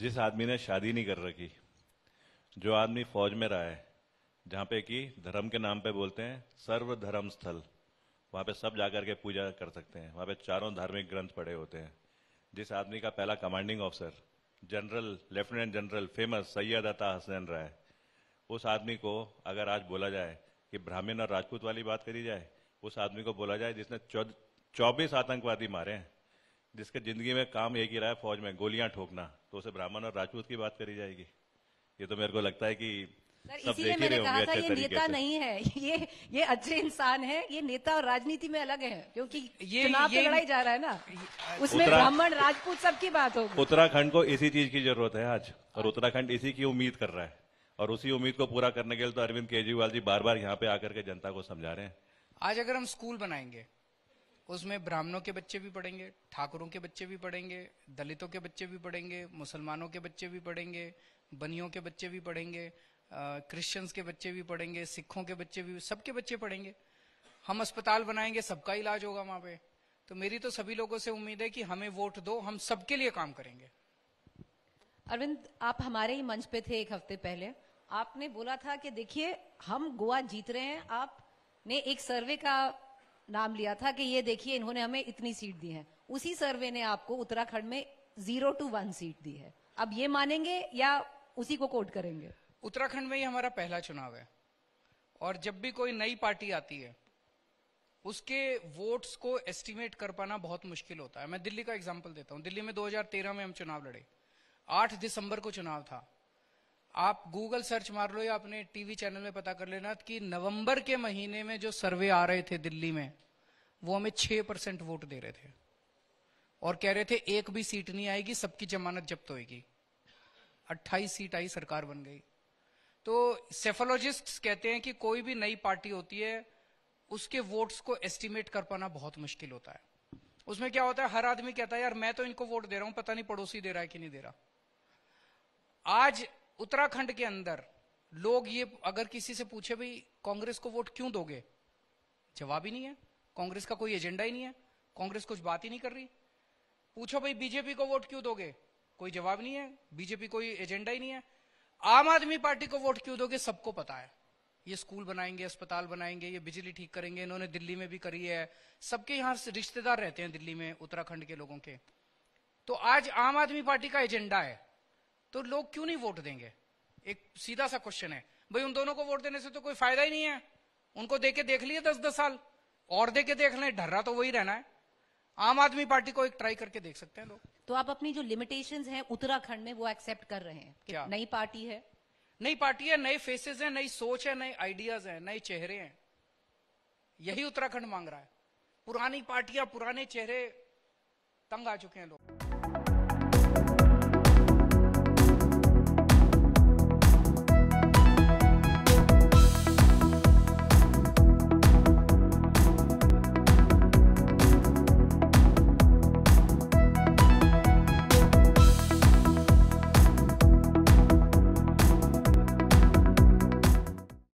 जिस आदमी ने शादी नहीं कर रखी जो आदमी फौज में रहा है जहाँ पे कि धर्म के नाम पे बोलते हैं सर्व धर्म स्थल वहाँ पे सब जाकर के पूजा कर सकते हैं वहाँ पे चारों धार्मिक ग्रंथ पढ़े होते हैं जिस आदमी का पहला commanding officer general lieutenant general famous Syed Ata Hasnain रहा है उस आदमी को अगर आज बोला जाए कि ब्राह्मण और राजपूत वाली बात करी जाए उस आदमी को बोला जाए जिसने चौबीस आतंकवादी मारे हैं जिसके जिंदगी में काम एक ही रहा है फौज में गोलियां ठोकना तो उसे ब्राह्मण और राजपूत की बात करी जाएगी ये तो मेरे को लगता है कि सब देख मैंने कहा था ये नेता नहीं है ये ये अच्छे इंसान है ये नेता और राजनीति में अलग है क्योंकि ये चुनाव ये, लड़ाई जा रहा है ना उसमें ब्राह्मण राजपूत सबकी बात होगी उत्तराखंड को इसी चीज की जरूरत है आज और उत्तराखंड इसी की उम्मीद कर रहा है और उसी उम्मीद को पूरा करने के लिए तो अरविंद केजरीवाल जी बार बार यहाँ पे आकर के जनता को समझा रहे हैं आज अगर हम स्कूल बनाएंगे उसमें ब्राह्मणों के बच्चे भी पढ़ेंगे ठाकुरों के बच्चे भी पढ़ेंगे दलितों के बच्चे भी पढ़ेंगे मुसलमानों के बच्चे भी पढ़ेंगे बनियों के बच्चे भी पढ़ेंगे क्रिश्चियंस के बच्चे भी पढ़ेंगे सिखों के बच्चे भी सबके बच्चे पढ़ेंगे हम अस्पताल बनाएंगे सबका इलाज होगा वहां पे तो मेरी तो सभी लोगों से उम्मीद है कि हमें वोट दो हम सबके लिए काम करेंगे अरविंद आप हमारे ही मंच पे थे एक हफ्ते पहले आपने बोला था कि देखिए हम गोवा जीत रहे हैं आपने एक सर्वे का नाम लिया था कि ये देखिए इन्होंने हमें इतनी सीट दी है उसी सर्वे ने आपको उत्तराखंड में जीरो टू वन सीट दी है अब ये मानेंगे या उसी को कोट करेंगे उत्तराखंड में ही हमारा पहला चुनाव है और जब भी कोई नई पार्टी आती है उसके वोट्स को एस्टिमेट कर पाना बहुत मुश्किल होता है मैं दिल्ली का एग्जाम्पल देता हूँ दिल्ली में 2013 में हम चुनाव लड़े 8 दिसंबर को चुनाव था आप गूगल सर्च मार लो या अपने टीवी चैनल में पता कर लेना कि नवंबर के महीने में जो सर्वे आ रहे थे दिल्ली में वो हमें छह परसेंट वोट दे रहे थे और कह रहे थे एक भी सीट नहीं आएगी सबकी जमानत जब्त होगी 28 सीट आई सरकार बन गई तो सेफोलॉजिस्ट कहते हैं कि कोई भी नई पार्टी होती है उसके वोट्स को एस्टिमेट कर पाना बहुत मुश्किल होता है उसमें क्या होता है हर आदमी कहता है यार मैं तो इनको वोट दे रहा हूं पता नहीं पड़ोसी दे रहा है कि नहीं दे रहा आज उत्तराखंड के अंदर लोग ये अगर किसी से पूछे भाई कांग्रेस को वोट क्यों दोगे जवाब ही नहीं है कांग्रेस का कोई एजेंडा ही नहीं है कांग्रेस कुछ बात ही नहीं कर रही पूछो भाई बीजेपी को वोट क्यों दोगे कोई जवाब नहीं है बीजेपी कोई एजेंडा ही नहीं है आम आदमी पार्टी को वोट क्यों दोगे सबको पता है ये स्कूल बनाएंगे अस्पताल बनाएंगे ये बिजली ठीक करेंगे इन्होंने दिल्ली में भी करी है सबके यहां रिश्तेदार रहते हैं दिल्ली में उत्तराखंड के लोगों के तो आज आम आदमी पार्टी का एजेंडा है तो लोग क्यों नहीं वोट देंगे एक सीधा सा क्वेश्चन है भाई उन दोनों को वोट देने से तो कोई फायदा ही नहीं है उनको देके देख लिए दस दस साल और देके देख लें ढर्रा तो वही रहना है आम आदमी पार्टी को एक ट्राई करके देख सकते हैं लोग तो आप अपनी जो लिमिटेशन है उत्तराखंड में वो एक्सेप्ट कर रहे हैं क्या नई पार्टी है नई पार्टी है नए फेसेस है नई सोच है नए आइडियाज है नए चेहरे हैं यही उत्तराखंड मांग रहा है पुरानी पार्टियां पुराने चेहरे तंग आ चुके हैं लोग